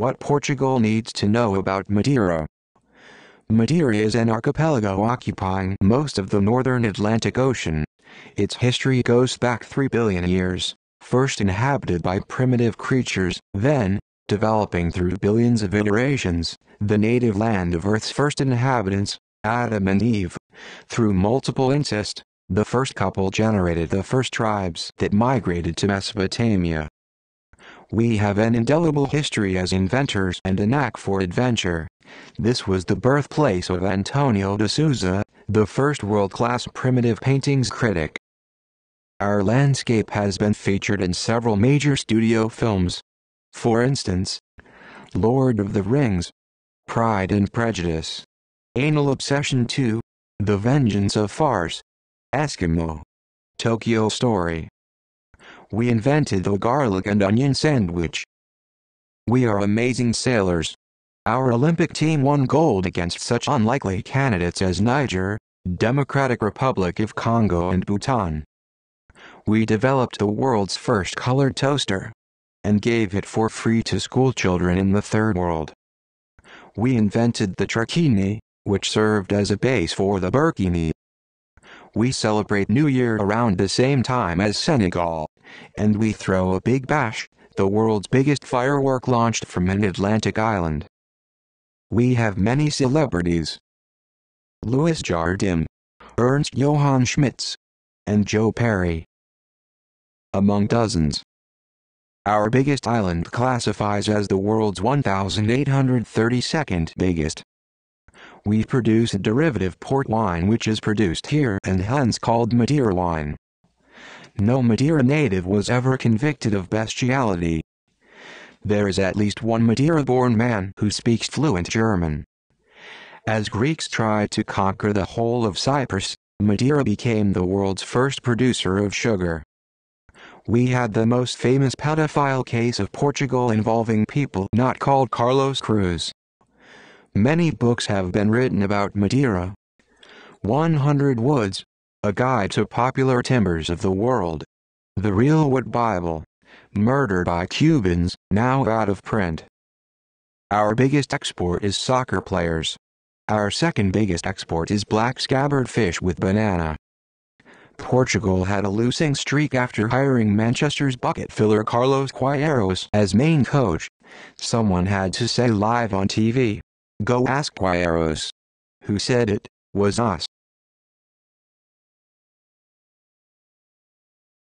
What Portugal needs to know about Madeira. Madeira is an archipelago occupying most of the northern Atlantic Ocean. Its history goes back 3 billion years, first inhabited by primitive creatures, then, developing through billions of iterations, the native land of Earth's first inhabitants, Adam and Eve. Through multiple incest, the first couple generated the first tribes that migrated to Mesopotamia. We have an indelible history as inventors and a knack for adventure. This was the birthplace of Antonio de Souza, the first world-class primitive paintings critic. Our landscape has been featured in several major studio films. For instance, Lord of the Rings, Pride and Prejudice, Anal Obsession 2, The Vengeance of Farce, Eskimo, Tokyo Story, we invented the garlic and onion sandwich. We are amazing sailors. Our Olympic team won gold against such unlikely candidates as Niger, Democratic Republic of Congo and Bhutan. We developed the world's first colored toaster and gave it for free to schoolchildren in the third world. We invented the trachini, which served as a base for the burkini. We celebrate New Year around the same time as Senegal. And we throw a big bash, the world's biggest firework launched from an Atlantic island. We have many celebrities. Louis Jardim, Ernst Johann Schmitz, and Joe Perry. Among dozens. Our biggest island classifies as the world's 1,832nd biggest we produce a derivative port wine which is produced here and hence called Madeira wine. No Madeira native was ever convicted of bestiality. There is at least one Madeira-born man who speaks fluent German. As Greeks tried to conquer the whole of Cyprus, Madeira became the world's first producer of sugar. We had the most famous pedophile case of Portugal involving people not called Carlos Cruz. Many books have been written about Madeira. 100 Woods, A Guide to Popular Timbers of the World. The Real Wood Bible, Murder by Cubans, now out of print. Our biggest export is soccer players. Our second biggest export is black scabbard fish with banana. Portugal had a losing streak after hiring Manchester's bucket filler Carlos Queiroz as main coach. Someone had to say live on TV, Go ask Quieros. Who said it, was us.